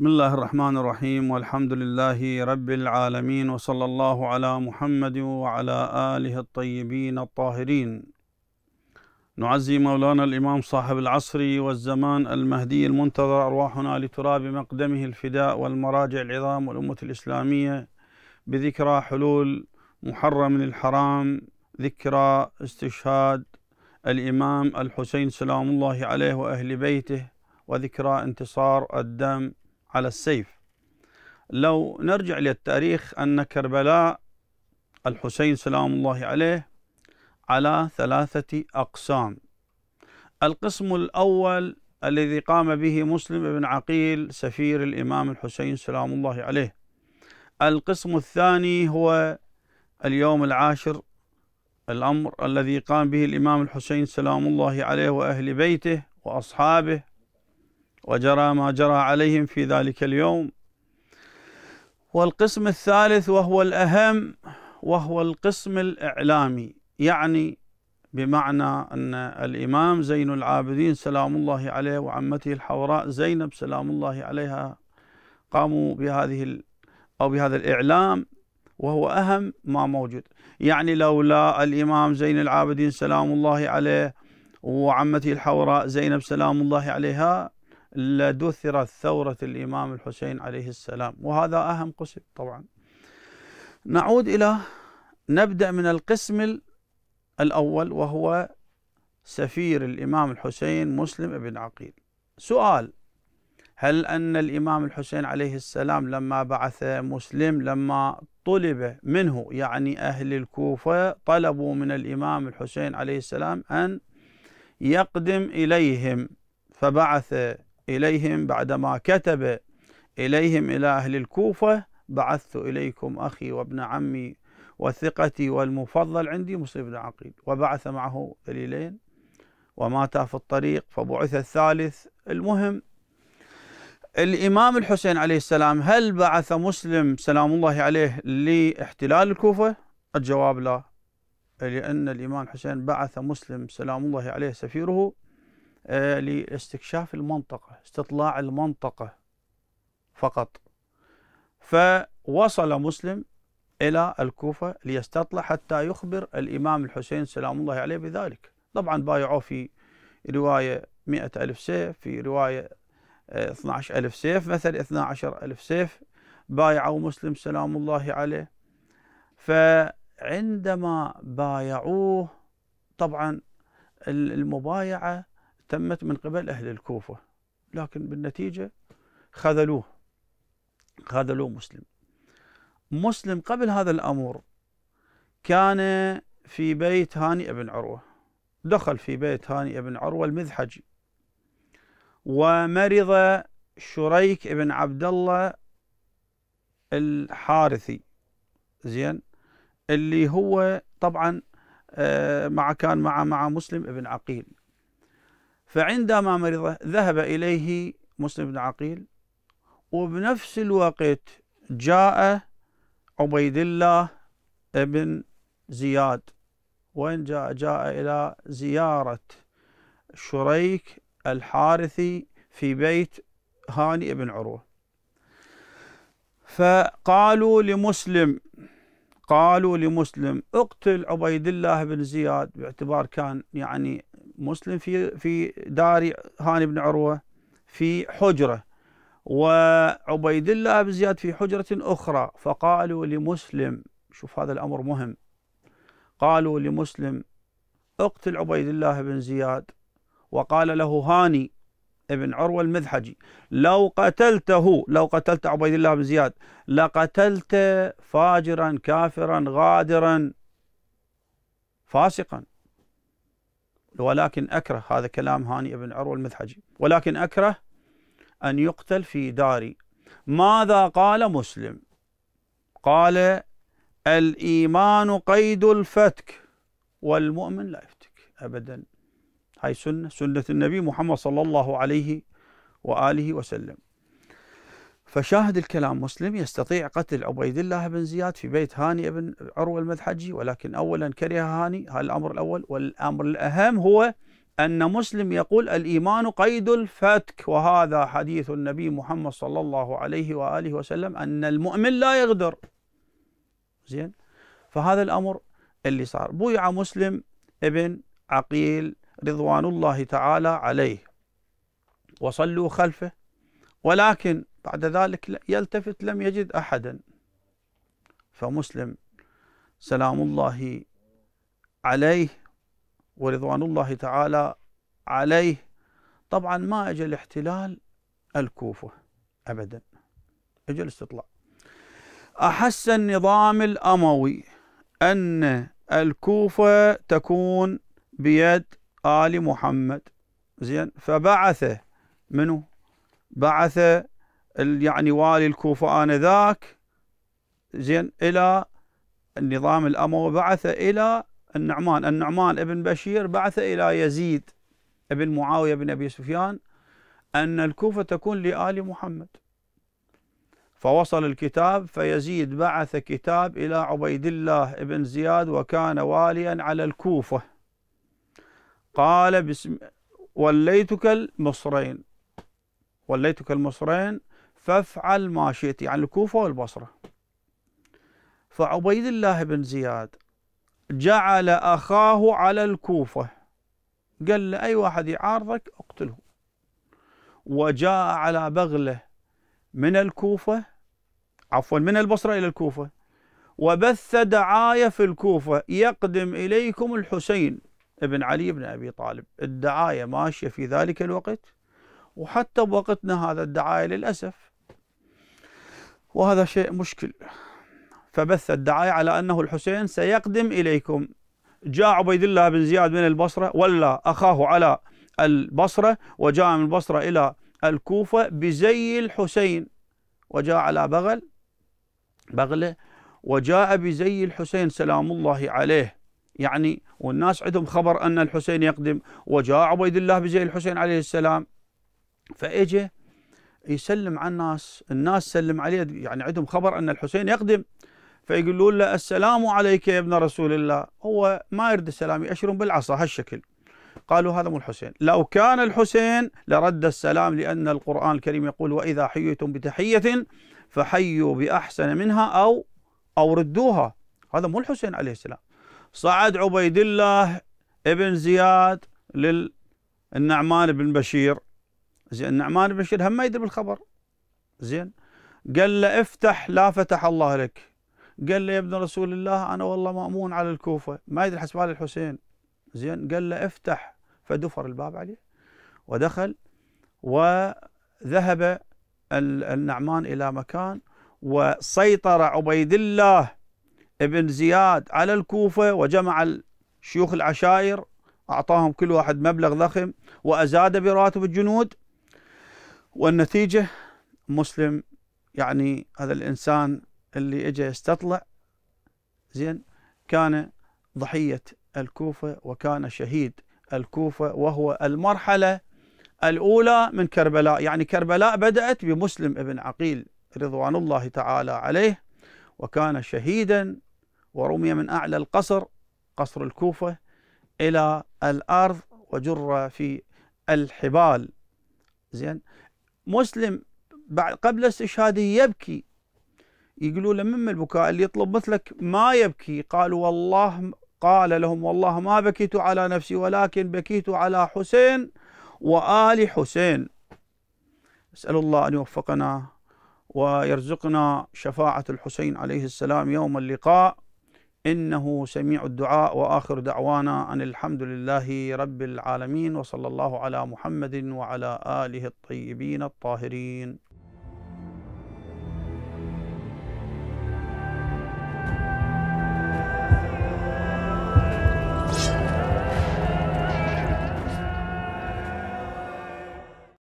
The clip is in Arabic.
بسم الله الرحمن الرحيم والحمد لله رب العالمين وصلى الله على محمد وعلى آله الطيبين الطاهرين نعزي مولانا الإمام صاحب العصر والزمان المهدي المنتظر أرواحنا لتراب مقدمه الفداء والمراجع العظام والأمة الإسلامية بذكرى حلول محرم الحرام ذكرى استشهاد الإمام الحسين سلام الله عليه وأهل بيته وذكرى انتصار الدم على السيف لو نرجع للتاريخ أن كربلاء الحسين سلام الله عليه على ثلاثة أقسام القسم الأول الذي قام به مسلم بن عقيل سفير الإمام الحسين سلام الله عليه القسم الثاني هو اليوم العاشر الأمر الذي قام به الإمام الحسين سلام الله عليه وأهل بيته وأصحابه وجرى ما جرى عليهم في ذلك اليوم والقسم الثالث وهو الأهم وهو القسم الإعلامي يعني بمعنى أن الإمام زين العابدين سلام الله عليه وعمته الحوراء زينب سلام الله عليها قاموا بهذه أو بهذا الإعلام وهو أهم ما موجود يعني لولا الإمام زين العابدين سلام الله عليه وعمته الحوراء زينب سلام الله عليها لدثرت ثورة الإمام الحسين عليه السلام وهذا أهم قسم طبعا نعود إلى نبدأ من القسم الأول وهو سفير الإمام الحسين مسلم بن عقيل سؤال هل أن الإمام الحسين عليه السلام لما بعث مسلم لما طلب منه يعني أهل الكوفة طلبوا من الإمام الحسين عليه السلام أن يقدم إليهم فبعث إليهم بعدما كتب إليهم إلى أهل الكوفة بعثت إليكم أخي وابن عمي وثقتي والمفضل عندي مصيب بن عقيل وبعث معه دليلين ومات في الطريق فبعث الثالث المهم الإمام الحسين عليه السلام هل بعث مسلم سلام الله عليه لاحتلال الكوفة؟ الجواب لا لأن الإمام الحسين بعث مسلم سلام الله عليه سفيره آه، لاستكشاف المنطقة استطلاع المنطقة فقط فوصل مسلم إلى الكوفة ليستطلع حتى يخبر الإمام الحسين سلام الله عليه بذلك طبعا بايعوه في رواية مئة ألف سيف في رواية 12 آه، ألف سيف مثل 12 ألف سيف بايعوا مسلم سلام الله عليه فعندما بايعوه طبعا المبايعة تمت من قبل أهل الكوفة لكن بالنتيجة خذلوه خذلوه مسلم مسلم قبل هذا الأمر كان في بيت هاني بن عروة دخل في بيت هاني بن عروة المذحجي ومرض شريك بن عبد الله الحارثي زين اللي هو طبعا آه، مع كان مع مع مسلم بن عقيل فعندما مرض ذهب إليه مسلم بن عقيل وبنفس الوقت جاء عبيد الله بن زياد وين جاء جاء إلى زيارة شريك الحارثي في بيت هاني بن عروة فقالوا لمسلم قالوا لمسلم اقتل عبيد الله بن زياد باعتبار كان يعني مسلم في في دار هاني بن عروه في حجره وعبيد الله بن زياد في حجره اخرى فقالوا لمسلم شوف هذا الامر مهم قالوا لمسلم اقتل عبيد الله بن زياد وقال له هاني ابن عروة المذحجي لو قتلته لو قتلت عبيد الله بن زياد لقتلت فاجرا كافرا غادرا فاسقا ولكن أكره هذا كلام هاني بن عروة المذحجي ولكن أكره أن يقتل في داري ماذا قال مسلم قال الإيمان قيد الفتك والمؤمن لا يفتك أبدا هاي سنة سنة النبي محمد صلى الله عليه وآله وسلم فشاهد الكلام مسلم يستطيع قتل عبيد الله بن زياد في بيت هاني بن عروة المدحجي ولكن أولا كره هاني هذا الأمر الأول والأمر الأهم هو أن مسلم يقول الإيمان قيد الفتك وهذا حديث النبي محمد صلى الله عليه وآله وسلم أن المؤمن لا يغدر زين فهذا الأمر اللي صار بويع مسلم ابن عقيل رضوان الله تعالى عليه وصلوا خلفه ولكن بعد ذلك يلتفت لم يجد أحدا فمسلم سلام الله عليه ورضوان الله تعالى عليه طبعا ما اجى الاحتلال الكوفه ابدا اجى الاستطلاع احس النظام الاموي ان الكوفه تكون بيد ال محمد زين فبعث منه بعث يعني والي الكوفة آنذاك زين إلى النظام الأموي بعث إلى النعمان النعمان ابن بشير بعث إلى يزيد ابن معاوية بن أبي سفيان أن الكوفة تكون لآل محمد فوصل الكتاب فيزيد بعث كتاب إلى عبيد الله بن زياد وكان واليا على الكوفة قال بسم وليتك المصرين وليتك المصرين فافعل ما شئت يعني الكوفة والبصرة فعبيد الله بن زياد جعل أخاه على الكوفة قال له أي واحد يعارضك اقتله وجاء على بغله من الكوفة عفوا من البصرة إلى الكوفة وبث دعاية في الكوفة يقدم إليكم الحسين بن علي بن أبي طالب الدعاية ماشية في ذلك الوقت وحتى بوقتنا هذا الدعاية للأسف وهذا شيء مشكل فبث الدعاية على أنه الحسين سيقدم إليكم جاء عبيد الله بن زياد من البصرة ولا أخاه على البصرة وجاء من البصرة إلى الكوفة بزي الحسين وجاء على بغل بغلة وجاء بزي الحسين سلام الله عليه يعني والناس عندهم خبر أن الحسين يقدم وجاء عبيد الله بزي الحسين عليه السلام فإجه يسلم على الناس الناس سلم عليه يعني عندهم خبر أن الحسين يقدم فيقولون له السلام عليك يا ابن رسول الله هو ما يرد السلام يأشرون بالعصا هالشكل قالوا هذا مو الحسين لو كان الحسين لرد السلام لأن القرآن الكريم يقول وإذا حييتم بتحية فحيوا بأحسن منها أو أو ردوها هذا مو الحسين عليه السلام صعد عبيد الله ابن زياد للنعمان بن بشير زين نعمان بن بشير هم ما يدري بالخبر زين قال له افتح لا فتح الله لك قال له يا ابن رسول الله انا والله مامون على الكوفه ما يدري حسب الحسين زين قال له افتح فدفر الباب عليه ودخل وذهب النعمان الى مكان وسيطر عبيد الله ابن زياد على الكوفه وجمع شيوخ العشائر اعطاهم كل واحد مبلغ ضخم وازاد براتب الجنود والنتيجة مسلم يعني هذا الإنسان اللي اجى يستطلع زين كان ضحية الكوفة وكان شهيد الكوفة وهو المرحلة الأولى من كربلاء يعني كربلاء بدأت بمسلم ابن عقيل رضوان الله تعالى عليه وكان شهيدا ورمي من أعلى القصر قصر الكوفة إلى الأرض وجر في الحبال زين مسلم بعد قبل استشهاده يبكي يقولوا له من البكاء اللي يطلب مثلك ما يبكي قالوا والله قال لهم والله ما بكيت على نفسي ولكن بكيت على حسين وآل حسين أسأل الله أن يوفقنا ويرزقنا شفاعة الحسين عليه السلام يوم اللقاء إنه سميع الدعاء وآخر دعوانا أن الحمد لله رب العالمين وصلى الله على محمد وعلى آله الطيبين الطاهرين